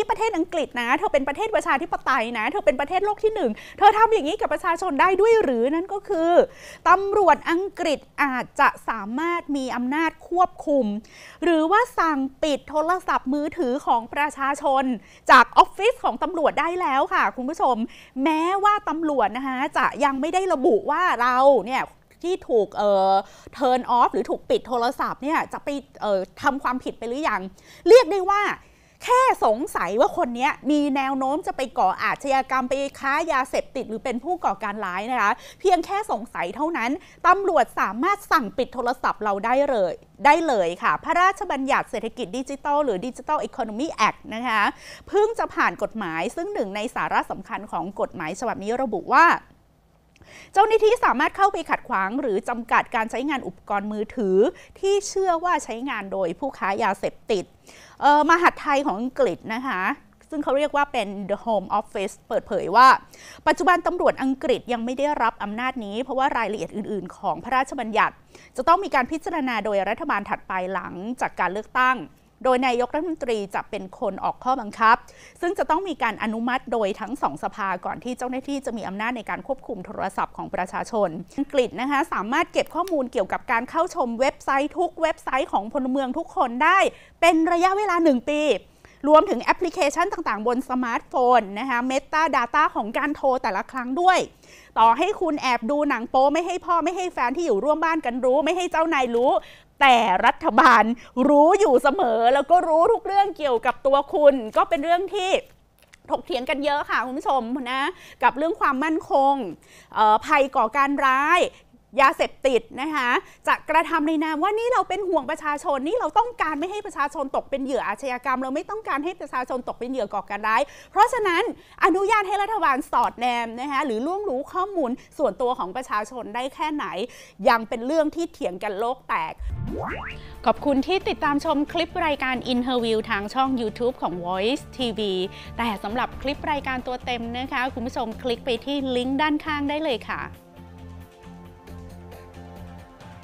ที่ประเทศอังกฤษนะเธอเป็นประเทศประชาธิปไตยนะเธอเป็นประเทศโลกที่หนึ่งเธอทำอย่างนี้กับประชาชนได้ด้วยหรือนั่นก็คือตำรวจอังกฤษอาจจะสามารถมีอำนาจควบคุม หรือว่าสั่งปิดโทรศัพท์มือถือของประชาชน จากออฟฟิศของตำรวจได้แล้วค่ะคุณผู้ชม แม้ว่าตำรวจนะคะจะยังไม่ได้ระบุว่าเราเนี่ยที่ถูกเอ่อิร์นออฟหรือถูกปิดโทรศัพท์เนี่ยจะไปเอ่อทำความผิดไปหรือยังเรียกได้ว่าแค่สงสัยว่าคนนี้มีแนวโน้มจะไปก่ออาชญากรรมไปค้ายาเสพติดหรือเป็นผู้ก่อการร้ายนะคะ เพียงแค่สงสัยเท่านั้นตำรวจสามารถสั่งปิดโทรศัพท์เราได้เลย ได้เลยค่ะ พระราชบัญญัติเศรษฐกิจดิจิทัลหรือดิจิทัลอีโคโนมีแอนะคะ เพิ่งจะผ่านกฎหมายซึ่งหนึ่งในสาระสำคัญของกฎหมายฉบับนี้ระบุว่าเจ้าหน้าที่สามารถเข้าไปขัดขวาง หรือจำกัดการใช้งานอุปกรณ์มือถือ ที่เชื่อว่าใช้งานโดยผู้ค้ายาเสพติด มหาดไทยของอังกฤษ นะคะ ซึ่งเขาเรียกว่าเป็น The Home Office เปิดเผยว่า ปัจจุบันตำรวจอังกฤษยังไม่ได้รับอำนาจนี้เพราะว่ารายละเอียดอื่นๆ ของพระราชบัญญัติ จะต้องมีการพิจารณาโดยรัฐบาลถัดไปหลังจากการเลือกตั้งโดยนายกรัฐมนตรีจะเป็นคนออกข้อบังคับ ซึ่งจะต้องมีการอนุมัติโดยทั้งสองสภาก่อนที่เจ้าหน้าที่ จะมีอำนาจในการควบคุมโทรศัพท์ของประชาชนอังกฤษนะคะสามารถเก็บข้อมูลเกี่ยวกับการเข้าชมเว็บไซต์ทุกเว็บไซต์ของพลเมืองทุกคนได้ เป็นระยะเวลา 1 ปีรวมถึงแอปพลิเคชันต่างๆบนสมาร์ทโฟนนะคะเมตาดาต้าของการโทร แต่ละครั้งด้วย ต่อให้คุณแอบดูหนังโป๊ไม่ให้พ่อไม่ให้แฟนที่อยู่ร่วมบ้านกันรู้ไม่ให้เจ้านายรู้ แต่รัฐบาลรู้อยู่เสมอ แล้วก็รู้ทุกเรื่องเกี่ยวกับตัวคุณ ก็เป็นเรื่องที่ถกเถียงกันเยอะค่ะคุณผู้ชม นะ กับเรื่องความมั่นคง ภัยก่อการร้ายยาเสพติดนะคะจะกระทำในนามว่านี่เราเป็นห่วงประชาชน นี่เราต้องการไม่ให้ประชาชนตกเป็นเหยื่ออาชญากรรม เราไม่ต้องการให้ประชาชนตกเป็นเหยื่อก่อการร้ายเพราะฉะนั้นอนุญาตให้รัฐบาลสอดแนมนะคะหรือล่วงรู้ข้อมูลส่วนตัวของประชาชนได้แค่ไหน ยังเป็นเรื่องที่เถียงกันโลกแตก ขอบคุณที่ติดตามชมคลิปรายการ Interview ทางช่อง YouTube ของ Voice TV แต่สำหรับคลิปรายการตัวเต็มนะคะ คุณผู้ชมคลิกไปที่ลิงก์ด้านข้างได้เลยค่ะ